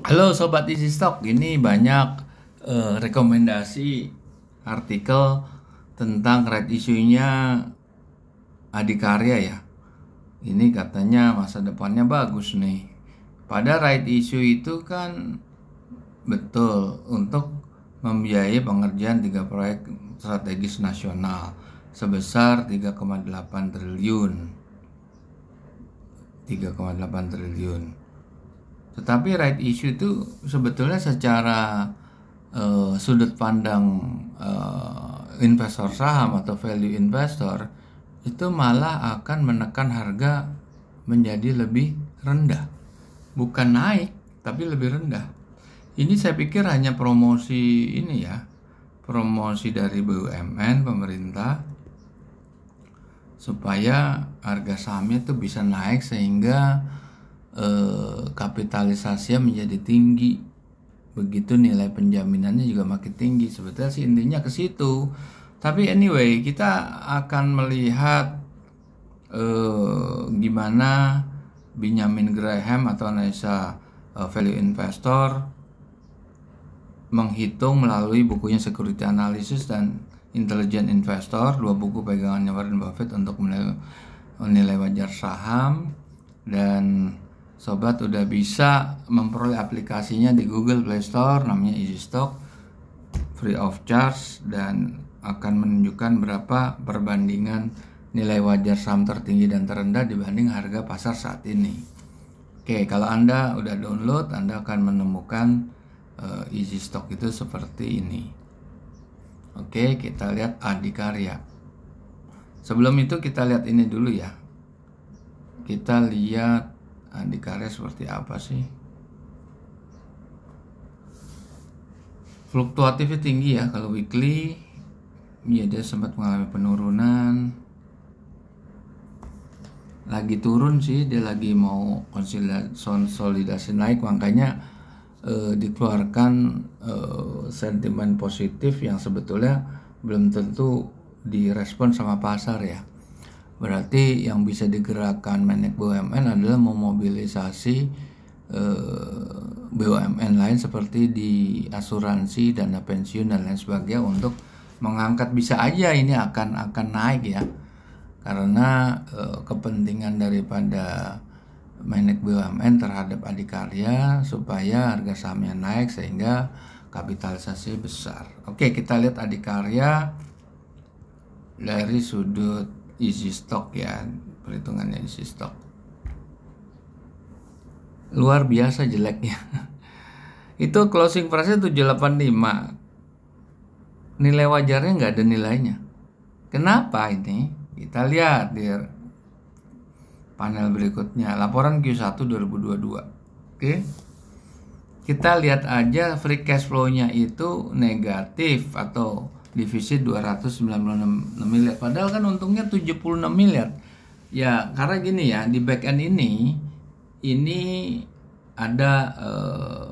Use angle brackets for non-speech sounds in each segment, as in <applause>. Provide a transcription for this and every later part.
Halo sobat Easy Stock, ini banyak uh, rekomendasi artikel tentang right isunya Adikarya ya. Ini katanya masa depannya bagus nih. Pada right issue itu kan betul untuk membiayai pengerjaan tiga proyek strategis nasional sebesar 3,8 triliun. 3,8 triliun. Tetapi right issue itu sebetulnya secara uh, sudut pandang uh, investor saham atau value investor itu malah akan menekan harga menjadi lebih rendah. Bukan naik, tapi lebih rendah. Ini saya pikir hanya promosi ini ya. Promosi dari BUMN pemerintah supaya harga sahamnya itu bisa naik sehingga eh, kapitalisasinya menjadi tinggi begitu nilai penjaminannya juga makin tinggi sebetulnya sih intinya ke situ tapi anyway kita akan melihat eh, gimana Benjamin Graham atau analisa eh, value investor menghitung melalui bukunya Security Analysis dan Intelligent Investor dua buku pegangannya Warren Buffett untuk menilai, menilai wajar saham dan sobat udah bisa memperoleh aplikasinya di Google Play Store namanya Easy Stock free of charge dan akan menunjukkan berapa perbandingan nilai wajar saham tertinggi dan terendah dibanding harga pasar saat ini. Oke, kalau Anda udah download, Anda akan menemukan uh, eh, Easy Stock itu seperti ini. Oke, kita lihat Adikarya. Sebelum itu kita lihat ini dulu ya. Kita lihat Andi karya seperti apa sih? Fluktuatifnya tinggi ya kalau weekly ya dia sempat mengalami penurunan lagi turun sih dia lagi mau konsolidasi naik makanya eh, dikeluarkan eh, sentimen positif yang sebetulnya belum tentu direspon sama pasar ya Berarti yang bisa digerakkan Menek BUMN adalah memobilisasi eh, BUMN lain seperti di asuransi, dana pensiun dan lain sebagainya untuk mengangkat bisa aja ini akan akan naik ya. Karena eh, kepentingan daripada Menek BUMN terhadap Adikarya supaya harga sahamnya naik sehingga kapitalisasi besar. Oke, kita lihat Adikarya dari sudut easy stock ya perhitungannya easy stock luar biasa jeleknya <laughs> itu closing price 785 nilai wajarnya nggak ada nilainya kenapa ini kita lihat di panel berikutnya laporan Q1 2022 oke kita lihat aja free cash flow-nya itu negatif atau defisit 296 miliar padahal kan untungnya 76 miliar ya karena gini ya di back end ini ini ada eh,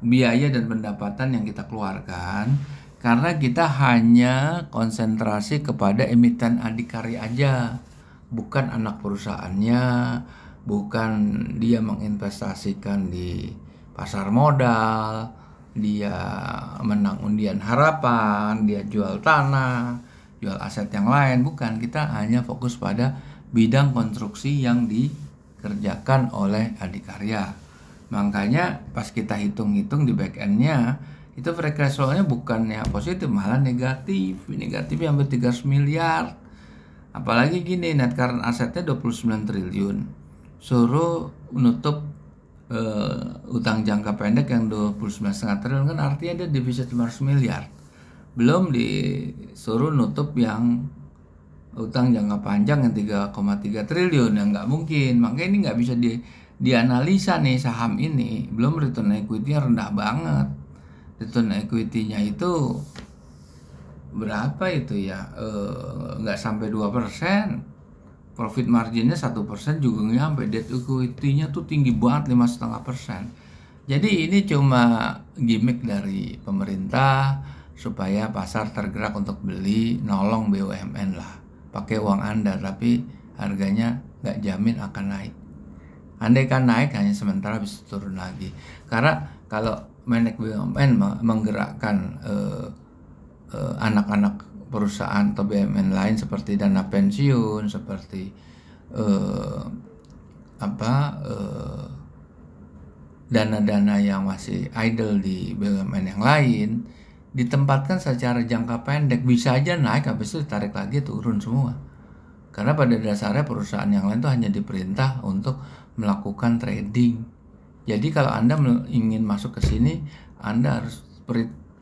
biaya dan pendapatan yang kita keluarkan karena kita hanya konsentrasi kepada emiten adikari aja bukan anak perusahaannya bukan dia menginvestasikan di pasar modal dia menang undian harapan, dia jual tanah, jual aset yang lain, bukan. Kita hanya fokus pada bidang konstruksi yang dikerjakan oleh Adikarya. Makanya pas kita hitung-hitung di back endnya itu free bukannya positif malah negatif. Negatifnya hampir 300 miliar. Apalagi gini net current asetnya 29 triliun. Suruh menutup uh, utang jangka pendek yang 29,5 triliun kan artinya dia defisit 500 miliar. Belum disuruh nutup yang utang jangka panjang yang 3,3 triliun yang nggak mungkin. Makanya ini nggak bisa di dianalisa nih saham ini. Belum return equity-nya rendah banget. Return equity-nya itu berapa itu ya? Eh, nggak e, sampai 2% profit marginnya satu persen juga nggak sampai debt equity-nya tuh tinggi banget lima setengah persen jadi ini cuma gimmick dari pemerintah supaya pasar tergerak untuk beli nolong BUMN lah pakai uang anda tapi harganya nggak jamin akan naik andai kan naik hanya sementara bisa turun lagi karena kalau Menek BUMN menggerakkan eh, eh, anak-anak perusahaan atau BUMN lain seperti dana pensiun, seperti eh, apa dana eh, dana-dana yang masih idle di BUMN yang lain ditempatkan secara jangka pendek bisa aja naik habis itu ditarik lagi turun semua karena pada dasarnya perusahaan yang lain itu hanya diperintah untuk melakukan trading jadi kalau anda ingin masuk ke sini anda harus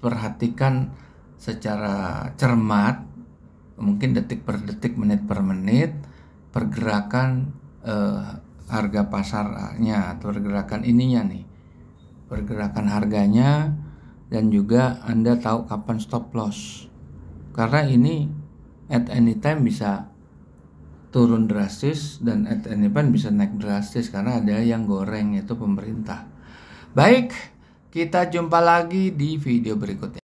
perhatikan secara cermat mungkin detik per detik menit per menit pergerakan uh, harga pasarnya atau pergerakan ininya nih pergerakan harganya dan juga anda tahu kapan stop loss karena ini at any time bisa turun drastis dan at any time bisa naik drastis karena ada yang goreng itu pemerintah baik kita jumpa lagi di video berikutnya